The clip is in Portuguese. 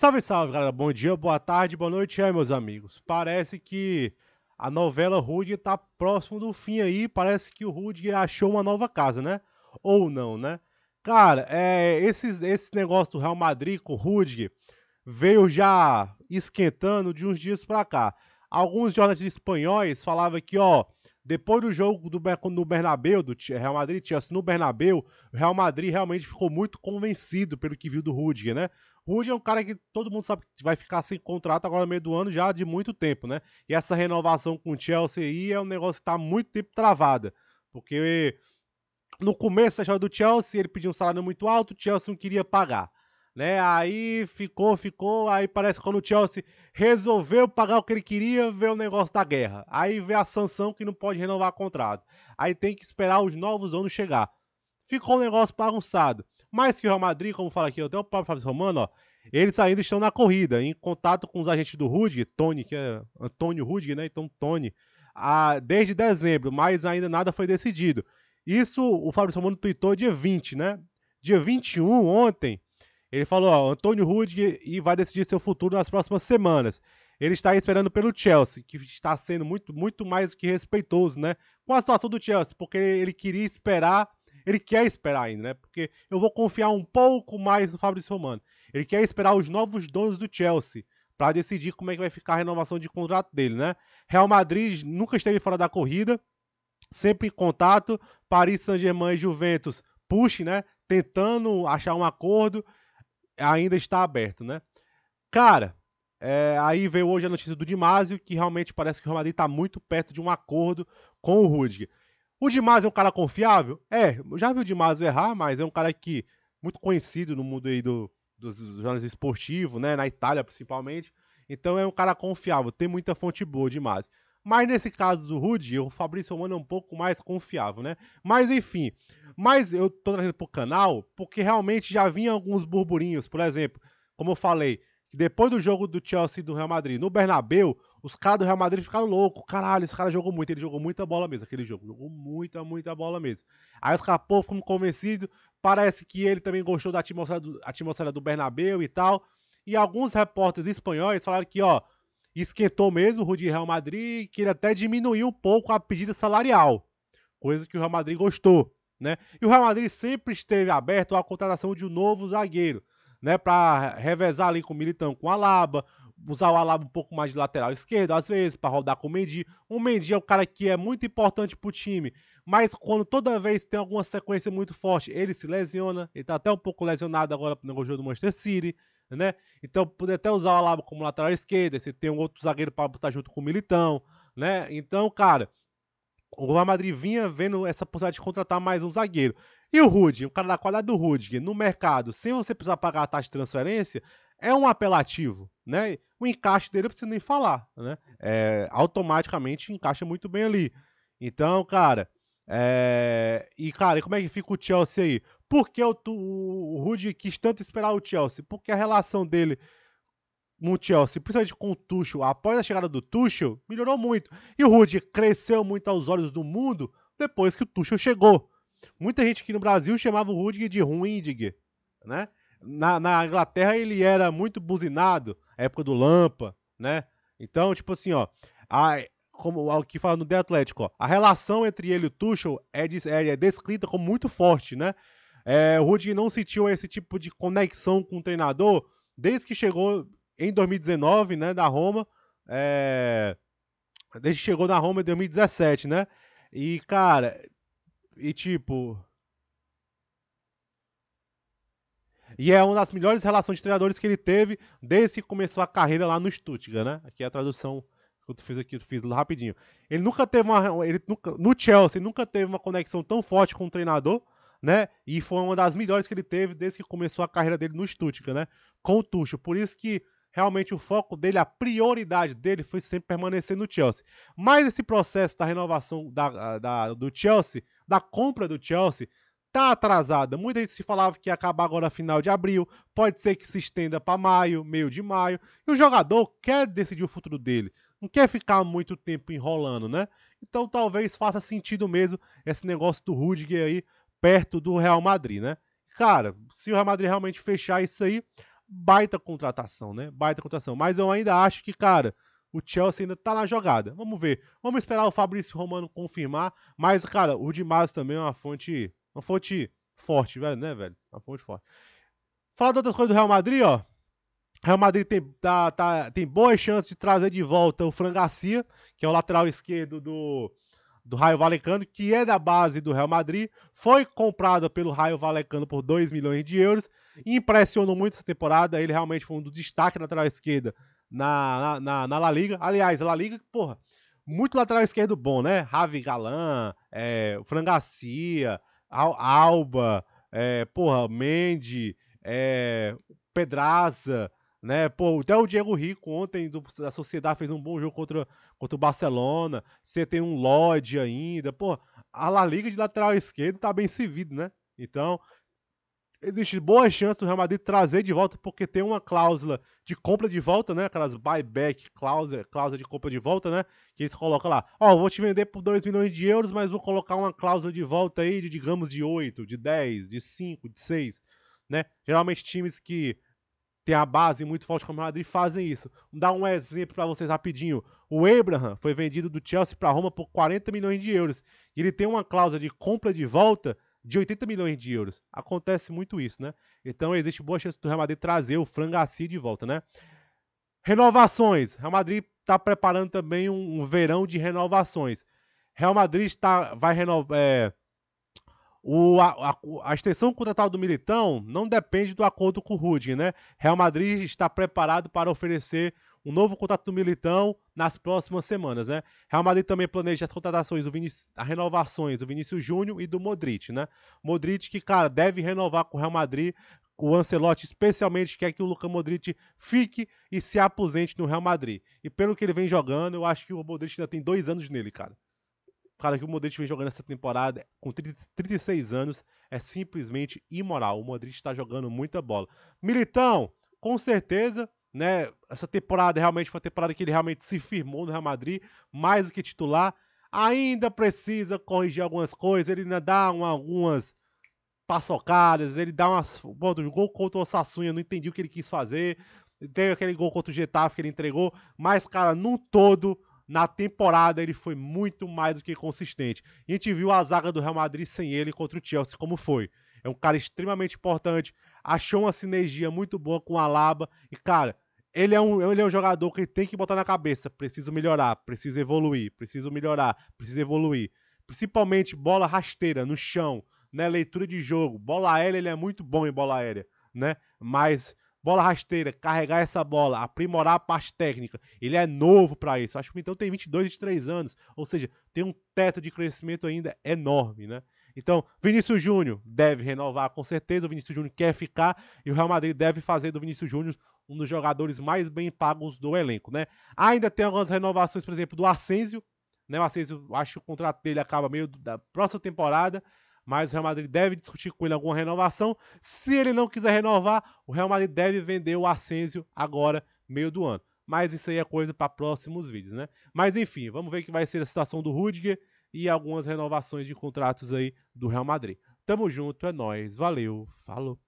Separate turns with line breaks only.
Salve, salve, galera. Bom dia, boa tarde, boa noite aí, meus amigos. Parece que a novela Rude tá próximo do fim aí. Parece que o Rude achou uma nova casa, né? Ou não, né? Cara, é, esses, esse negócio do Real Madrid com o Rudiger veio já esquentando de uns dias pra cá. Alguns jornalistas espanhóis falavam que, ó, depois do jogo do no Bernabeu, do Real Madrid, Chelsea no Bernabeu, o Real Madrid realmente ficou muito convencido pelo que viu do Rudiger, né? Rudiger é um cara que todo mundo sabe que vai ficar sem contrato agora no meio do ano já de muito tempo, né? E essa renovação com o Chelsea aí é um negócio que tá muito tempo travada, porque no começo da história do Chelsea ele pediu um salário muito alto, o Chelsea não queria pagar né? Aí ficou, ficou, aí parece que quando o Chelsea resolveu pagar o que ele queria, vê o negócio da guerra. Aí vê a sanção que não pode renovar o contrato. Aí tem que esperar os novos anos chegar. Ficou um negócio bagunçado. Mas que o Real Madrid, como fala aqui, até o próprio Fábio Romano, ó, eles ainda estão na corrida, em contato com os agentes do Rudiger, Tony, que é Antônio Rudiger, né? Então, Tony, a, desde dezembro, mas ainda nada foi decidido. Isso o Fábio Romano tweetou dia 20, né? Dia 21, ontem, ele falou, ó, Antônio Rudiger e vai decidir seu futuro nas próximas semanas. Ele está esperando pelo Chelsea, que está sendo muito, muito mais que respeitoso, né? Com a situação do Chelsea, porque ele queria esperar, ele quer esperar ainda, né? Porque eu vou confiar um pouco mais no Fabrício Romano. Ele quer esperar os novos donos do Chelsea para decidir como é que vai ficar a renovação de contrato dele, né? Real Madrid nunca esteve fora da corrida, sempre em contato. Paris Saint-Germain e Juventus puxe, né? Tentando achar um acordo ainda está aberto, né? Cara, é, aí veio hoje a notícia do Dimásio, que realmente parece que o Real Madrid está muito perto de um acordo com o Rudiger. O Dimásio é um cara confiável? É, eu já vi o Dimásio errar, mas é um cara que muito conhecido no mundo aí do, dos jornais esportivos, né? Na Itália, principalmente. Então é um cara confiável, tem muita fonte boa o Dimásio. Mas nesse caso do Rudy, o Fabrício Romano é um pouco mais confiável, né? Mas enfim, mas eu tô trazendo pro canal porque realmente já vinha alguns burburinhos, por exemplo, como eu falei, depois do jogo do Chelsea e do Real Madrid no Bernabeu, os caras do Real Madrid ficaram loucos. Caralho, esse cara jogou muito. Ele jogou muita bola mesmo, aquele jogo. Jogou muita, muita bola mesmo. Aí os caras, pô, ficam convencidos. Parece que ele também gostou da atmosfera do, atmosfera do Bernabeu e tal. E alguns repórteres espanhóis falaram que, ó, esquentou mesmo o Rudy Real Madrid, que ele até diminuiu um pouco a pedida salarial, coisa que o Real Madrid gostou, né? E o Real Madrid sempre esteve aberto à contratação de um novo zagueiro, né, para revezar ali com o Militão, com a Laba, usar o Alaba um pouco mais de lateral esquerdo, às vezes, para rodar com o Mendy. O Mendy é um cara que é muito importante para o time, mas quando toda vez tem alguma sequência muito forte, ele se lesiona, ele está até um pouco lesionado agora no jogo do Manchester City né? Então poder até usar o Alaba como lateral esquerda, você tem um outro zagueiro para botar junto com o Militão, né? Então, cara, o Real Madrid vinha vendo essa possibilidade de contratar mais um zagueiro. E o Rudy, o cara da qualidade do Rudy, no mercado, sem você precisar pagar a taxa de transferência, é um apelativo, né? O encaixe dele eu preciso nem falar, né? É, automaticamente encaixa muito bem ali. Então, cara, é... E, cara, e como é que fica o Chelsea aí? Por que o, o Rudy quis tanto esperar o Chelsea? Porque a relação dele no Chelsea, principalmente com o Tuchel, após a chegada do Tuchel, melhorou muito. E o Rudy cresceu muito aos olhos do mundo depois que o Tuchel chegou. Muita gente aqui no Brasil chamava o Rudy de ruindig, né? Na, na, Inglaterra ele era muito buzinado, época do Lampa, né? Então, tipo assim, ó, a, como o que fala no The Atlético, ó, a relação entre ele e o Tuchel é, de, é, é descrita como muito forte, né? É, o Rudiger não sentiu esse tipo de conexão com o treinador desde que chegou em 2019, né, da Roma, é, desde que chegou na Roma em 2017, né? E, cara, e tipo... E é uma das melhores relações de treinadores que ele teve desde que começou a carreira lá no Stuttgart, né? Aqui é a tradução eu fiz aqui, eu fiz rapidinho. Ele nunca teve uma. Ele nunca, no Chelsea, nunca teve uma conexão tão forte com o treinador, né? E foi uma das melhores que ele teve desde que começou a carreira dele no Stuttgart, né? Com o Tuchel. Por isso que realmente o foco dele, a prioridade dele foi sempre permanecer no Chelsea. Mas esse processo da renovação da, da do Chelsea, da compra do Chelsea, tá atrasada. Muita gente se falava que ia acabar agora final de abril, pode ser que se estenda para maio, meio de maio. E o jogador quer decidir o futuro dele não quer ficar muito tempo enrolando, né? Então talvez faça sentido mesmo esse negócio do Rudiger aí perto do Real Madrid, né? Cara, se o Real Madrid realmente fechar isso aí, baita contratação, né? Baita contratação. Mas eu ainda acho que, cara, o Chelsea ainda tá na jogada. Vamos ver. Vamos esperar o Fabrício Romano confirmar. Mas, cara, o de Marzio também é uma fonte, uma fonte forte, né, velho, né, velho? Uma fonte forte. Falar de outras coisas do Real Madrid, ó. Real Madrid tem, tá, tá, tem boas chances de trazer de volta o Fran Garcia, que é o lateral esquerdo do, do Raio Valecano, que é da base do Real Madrid, foi comprado pelo Raio Valecano por 2 milhões de euros, impressionou muito essa temporada, ele realmente foi um dos destaques lateral esquerda na, na, na, La Liga. Aliás, La Liga, porra, muito lateral esquerdo bom, né? Ravi Galan, é, Garcia Al Alba, é, porra, Mendy, é, Pedraza, né? Pô, até o Diego Rico ontem do, da Sociedade fez um bom jogo contra, contra o Barcelona. Você tem um Lodge ainda. Pô, a La Liga de lateral esquerdo tá bem servido, né? Então, existe boa chance do Real Madrid trazer de volta, porque tem uma cláusula de compra de volta, né? Aquelas buyback cláusula, cláusula de compra de volta, né? Que eles colocam lá, ó, oh, vou te vender por 2 milhões de euros, mas vou colocar uma cláusula de volta aí de, digamos, de 8, de 10, de 5, de 6, né? Geralmente times que tem a base muito forte como o Real Madrid fazem isso. Vou dar um exemplo para vocês rapidinho. O Abraham foi vendido do Chelsea para Roma por 40 milhões de euros. E ele tem uma cláusula de compra de volta de 80 milhões de euros. Acontece muito isso, né? Então existe boa chance do Real Madrid trazer o Frangaci de volta, né? Renovações. Real Madrid está preparando também um, um, verão de renovações. Real Madrid está vai renovar. É, o, a, a, extensão contratual do Militão não depende do acordo com o Rudin, né? Real Madrid está preparado para oferecer um novo contrato do Militão nas próximas semanas, né? Real Madrid também planeja as contratações, do as renovações do Vinícius Júnior e do Modric, né? Modric que, cara, deve renovar com o Real Madrid. O Ancelotti especialmente quer que o Luka Modric fique e se aposente no Real Madrid. E pelo que ele vem jogando, eu acho que o Modric ainda tem dois anos nele, cara. Cara, que o Modric vem jogando essa temporada com 30, 36 anos é simplesmente imoral. O Modric está jogando muita bola. Militão, com certeza, né? Essa temporada realmente foi a temporada que ele realmente se firmou no Real Madrid, mais do que titular. Ainda precisa corrigir algumas coisas, ele ainda dá uma, algumas paçocadas, ele dá umas. Bom, o gol contra o Sassunha, não entendi o que ele quis fazer. Teve aquele gol contra o Getafe que ele entregou, mas, cara, num todo na temporada ele foi muito mais do que consistente. E a gente viu a zaga do Real Madrid sem ele contra o Chelsea como foi. É um cara extremamente importante, achou uma sinergia muito boa com o Alaba e cara, ele é um, ele é um jogador que tem que botar na cabeça, preciso melhorar, preciso evoluir, preciso melhorar, preciso evoluir. Principalmente bola rasteira no chão, né, leitura de jogo, bola aérea, ele é muito bom em bola aérea, né? Mas bola rasteira, carregar essa bola, aprimorar a parte técnica. Ele é novo para isso. Acho que então tem 22, 23 anos, ou seja, tem um teto de crescimento ainda enorme, né? Então, Vinícius Júnior deve renovar com certeza, o Vinícius Júnior quer ficar e o Real Madrid deve fazer do Vinícius Júnior um dos jogadores mais bem pagos do elenco, né? Ainda tem algumas renovações, por exemplo, do Asensio, né? O Asensio, acho que o contrato dele acaba meio da próxima temporada mas o Real Madrid deve discutir com ele alguma renovação. Se ele não quiser renovar, o Real Madrid deve vender o Asensio agora, meio do ano. Mas isso aí é coisa para próximos vídeos, né? Mas enfim, vamos ver que vai ser a situação do Rudiger e algumas renovações de contratos aí do Real Madrid. Tamo junto, é nós, valeu, falou.